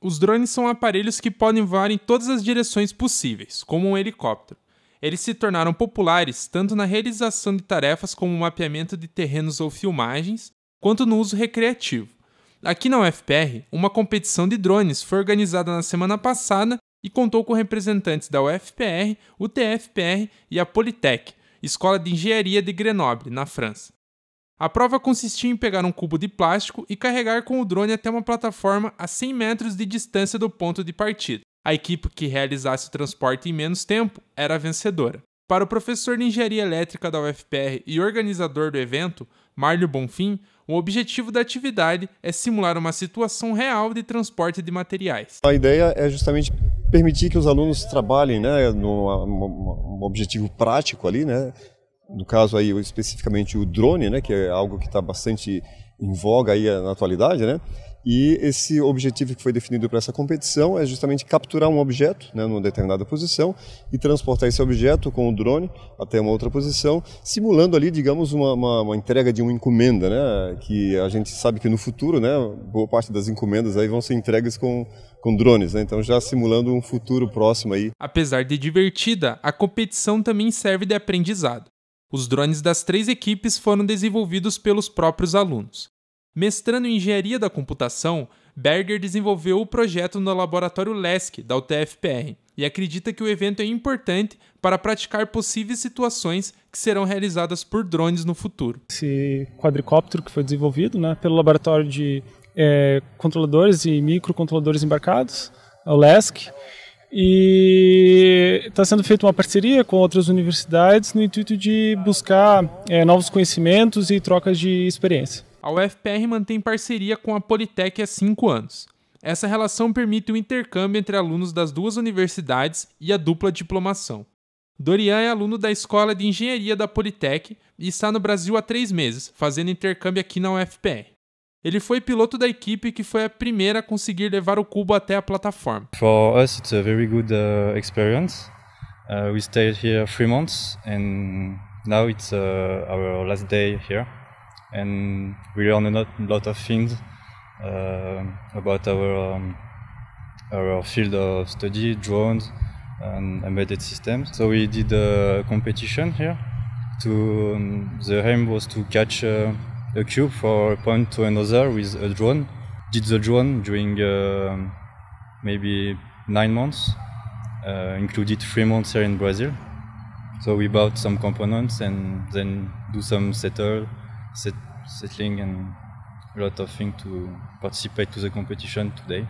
Os drones são aparelhos que podem voar em todas as direções possíveis, como um helicóptero. Eles se tornaram populares tanto na realização de tarefas como o mapeamento de terrenos ou filmagens, quanto no uso recreativo. Aqui na UFPR, uma competição de drones foi organizada na semana passada e contou com representantes da UFPR, UTFPR e a Polytech, Escola de Engenharia de Grenoble, na França. A prova consistia em pegar um cubo de plástico e carregar com o drone até uma plataforma a 100 metros de distância do ponto de partida. A equipe que realizasse o transporte em menos tempo era a vencedora. Para o professor de engenharia elétrica da UFPR e organizador do evento, Marlio Bonfim, o objetivo da atividade é simular uma situação real de transporte de materiais. A ideia é justamente permitir que os alunos trabalhem, né, num objetivo prático ali, né, no caso aí especificamente o drone, né, que é algo que está bastante em voga aí eh, na atualidade, né? E esse objetivo que foi definido para essa competição é justamente capturar um objeto né, numa determinada posição e transportar esse objeto com o drone até uma outra posição, simulando ali, digamos, uma, uma, uma, entrega de uma encomenda, né? Que a gente sabe que no futuro, né, boa parte das encomendas aí vão ser entregues com, com drones, né? Então já simulando um futuro próximo aí. Apesar de divertida, a competição também serve de aprendizado. Os drones das três equipes foram desenvolvidos pelos próprios alunos. Mestrando em Engenharia da Computação, Berger desenvolveu o projeto no laboratório LESC da UTFPR e acredita que o evento é importante para praticar possíveis situações que serão realizadas por drones no futuro. Esse quadricóptero que foi desenvolvido né, pelo laboratório de é, controladores e microcontroladores embarcados, é o LESC, e está sendo feita uma parceria com outras universidades no intuito de buscar é, novos conhecimentos e trocas de experiência. A UFPR mantém parceria com a Politec há cinco anos. Essa relação permite o um intercâmbio entre alunos das duas universidades e a dupla diplomação. Dorian é aluno da Escola de Engenharia da Politec e está no Brasil há três meses, fazendo intercâmbio aqui na UFPR. Ele foi piloto da equipe que foi a primeira a conseguir levar o cubo até a plataforma. For us, it's a very good uh, experience. Uh, we stayed here three months, and now it's uh, our last day here, and we learned a lot of things uh, about our um, our field of study, drones and embedded systems. So we did a competition here. To um, the aim was to catch. Uh, a cube for a point to another with a drone. Did the drone during uh, maybe nine months, uh, included three months here in Brazil. So we bought some components and then do some settle, set, settling and a lot of things to participate to the competition today.